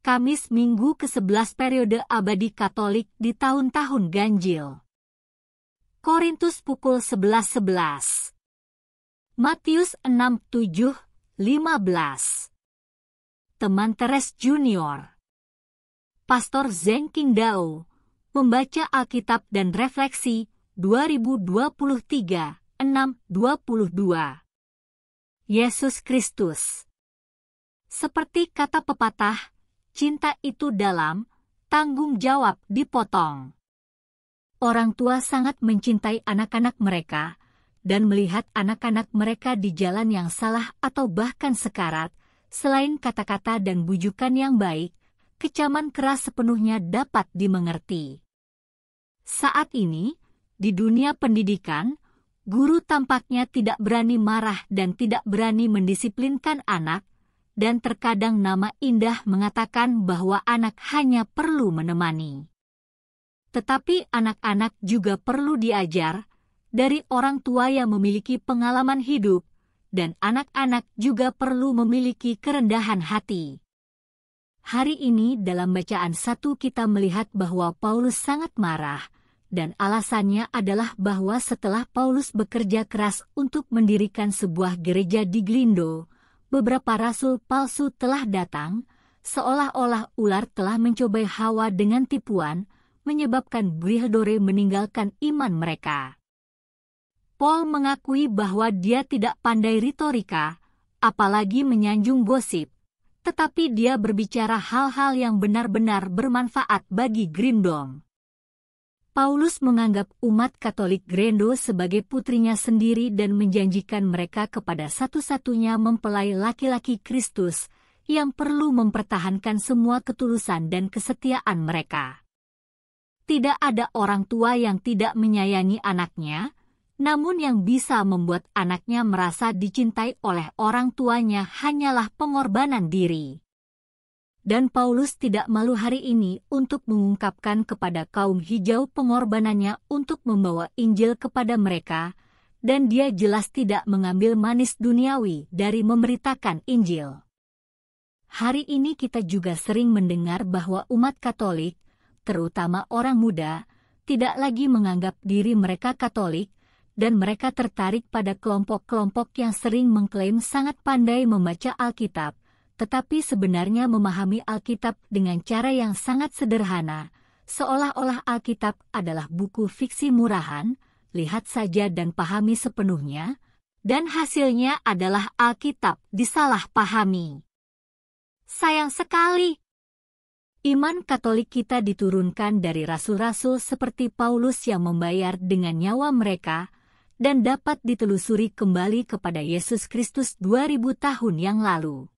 Kamis Minggu ke-11 periode abadi Katolik di tahun-tahun ganjil. Korintus pukul 11.11. 11. Matius 6.7, 15. Teman Teres Junior. Pastor Zeng Qingdao membaca Alkitab dan refleksi 2023 6:22. Yesus Kristus. Seperti kata pepatah, cinta itu dalam, tanggung jawab dipotong. Orang tua sangat mencintai anak-anak mereka dan melihat anak-anak mereka di jalan yang salah atau bahkan sekarat, selain kata-kata dan bujukan yang baik, kecaman keras sepenuhnya dapat dimengerti. Saat ini, di dunia pendidikan, guru tampaknya tidak berani marah dan tidak berani mendisiplinkan anak dan terkadang nama indah mengatakan bahwa anak hanya perlu menemani. Tetapi anak-anak juga perlu diajar dari orang tua yang memiliki pengalaman hidup, dan anak-anak juga perlu memiliki kerendahan hati. Hari ini dalam bacaan satu kita melihat bahwa Paulus sangat marah, dan alasannya adalah bahwa setelah Paulus bekerja keras untuk mendirikan sebuah gereja di Glindo beberapa rasul palsu telah datang, seolah-olah ular telah mencobai Hawa dengan tipuan, menyebabkan Brihdore meninggalkan iman mereka. Paul mengakui bahwa dia tidak pandai retorika, apalagi menyanjung gosip, tetapi dia berbicara hal-hal yang benar-benar bermanfaat bagi Grimdong. Paulus menganggap umat Katolik Grendo sebagai putrinya sendiri dan menjanjikan mereka kepada satu-satunya mempelai laki-laki Kristus yang perlu mempertahankan semua ketulusan dan kesetiaan mereka. Tidak ada orang tua yang tidak menyayangi anaknya, namun yang bisa membuat anaknya merasa dicintai oleh orang tuanya hanyalah pengorbanan diri dan Paulus tidak malu hari ini untuk mengungkapkan kepada kaum hijau pengorbanannya untuk membawa Injil kepada mereka, dan dia jelas tidak mengambil manis duniawi dari memberitakan Injil. Hari ini kita juga sering mendengar bahwa umat Katolik, terutama orang muda, tidak lagi menganggap diri mereka Katolik, dan mereka tertarik pada kelompok-kelompok yang sering mengklaim sangat pandai membaca Alkitab, tetapi sebenarnya memahami Alkitab dengan cara yang sangat sederhana, seolah-olah Alkitab adalah buku fiksi murahan, lihat saja dan pahami sepenuhnya, dan hasilnya adalah Alkitab disalahpahami. Sayang sekali, Iman Katolik kita diturunkan dari rasul-rasul seperti Paulus yang membayar dengan nyawa mereka dan dapat ditelusuri kembali kepada Yesus Kristus 2000 tahun yang lalu.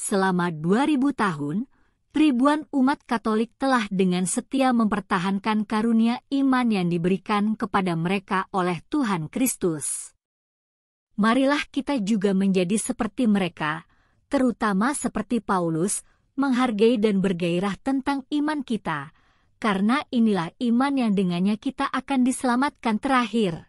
Selama 2000 tahun, ribuan umat Katolik telah dengan setia mempertahankan karunia iman yang diberikan kepada mereka oleh Tuhan Kristus. Marilah kita juga menjadi seperti mereka, terutama seperti Paulus, menghargai dan bergairah tentang iman kita, karena inilah iman yang dengannya kita akan diselamatkan terakhir.